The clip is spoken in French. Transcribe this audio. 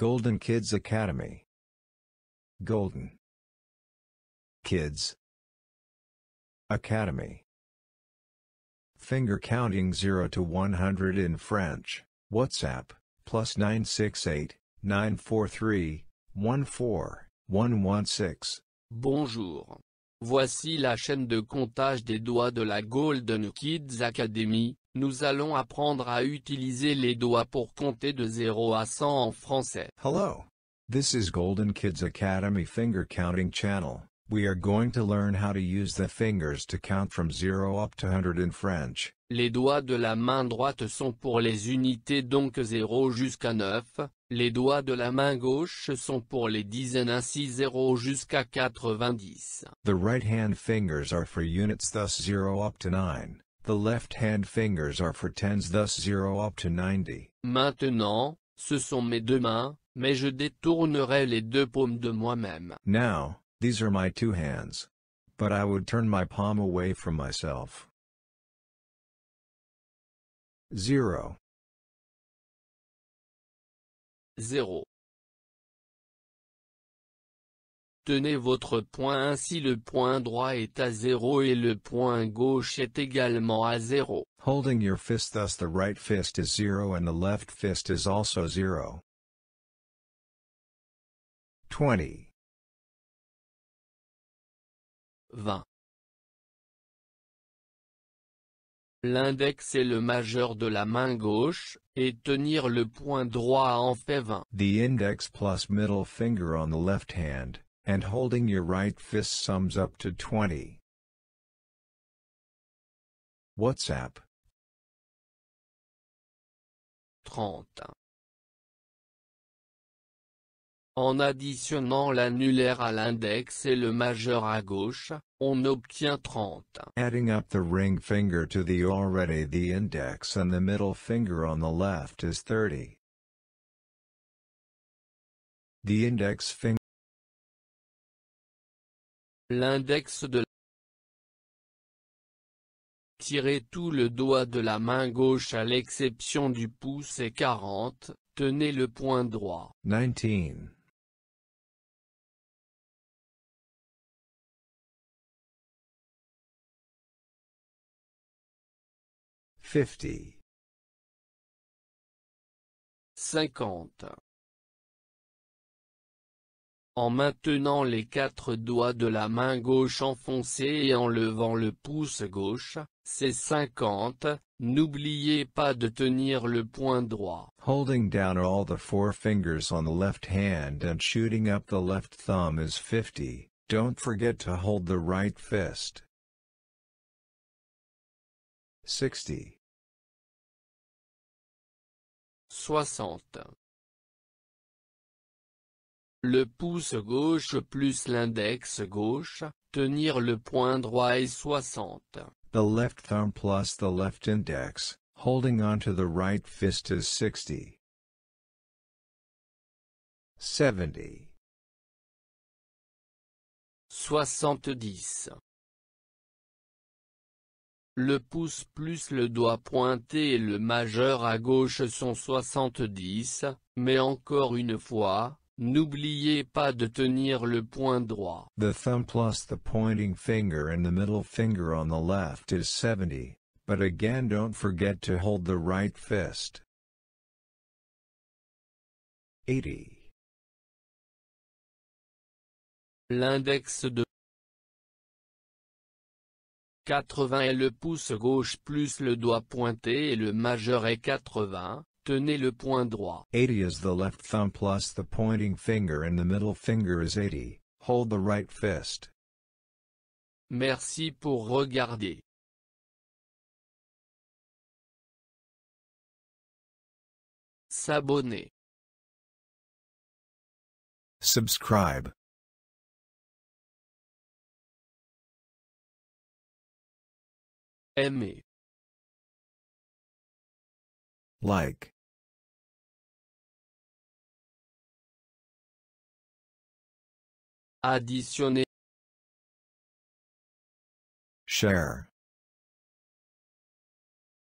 Golden Kids Academy. Golden Kids Academy. Finger counting 0 to 100 in French, WhatsApp, plus 968 943 Bonjour. Voici la chaîne de comptage des doigts de la Golden Kids Academy, Nous allons apprendre à utiliser les doigts pour compter de 0 à 100 en français. Hello. This is Golden Kids Academy Finger Counting Channel. We are going to learn how to use the fingers to count from 0 up to 100 in French. Les doigts de la main droite sont pour les unités donc 0 jusqu'à 9, les doigts de la main gauche sont pour les dizaines ainsi 0 jusqu'à 90. The right hand fingers are for units thus 0 up to 9. The left-hand fingers are for tens thus 0 up to 90. Maintenant, ce sont mes deux mains, mais je détournerai les deux paumes de moi-même. Now, these are my two hands. But I would turn my palm away from myself. 0 0 Tenez votre point ainsi le point droit est à 0 et le point gauche est également à 0. Holding your fist thus the right fist is zero and the left fist is also zero. 20 20 L'index est le majeur de la main gauche, et tenir le point droit en fait 20. The index plus middle finger on the left hand, and holding your right fist sums up to 20. WhatsApp 30 En additionnant l'annulaire à l'index et le majeur à gauche, on obtient 30. Adding up the ring finger to the already the index and the middle finger on the left is 30. The index finger l'index de Tirez tout le doigt de la main gauche à l'exception du pouce et 40, tenez le point droit. 19. 50 50 en maintenant les quatre doigts de la main gauche enfoncés et en levant le pouce gauche, c'est 50, n'oubliez pas de tenir le point droit. Holding down all the four fingers on the left hand and shooting up the left thumb is 50, don't forget to hold the right fist. 60 60 le pouce gauche plus l'index gauche, tenir le point droit est 60. The left thumb plus the left index, holding on to the right fist is 60. 70. 70. Le pouce plus le doigt pointé et le majeur à gauche sont 70, mais encore une fois, N'oubliez pas de tenir le point droit. The thumb plus the pointing finger and the middle finger on the left is 70, but again don't forget to hold the right fist. 80. L'index de 80 est le pouce gauche plus le doigt pointé et le majeur est 80, Tenez le point droit. 80 is the left thumb plus the pointing finger and the middle finger is 80. Hold the right fist. Merci pour regarder. S'abonner. Subscribe. Aimer. Like. Additionner. Share.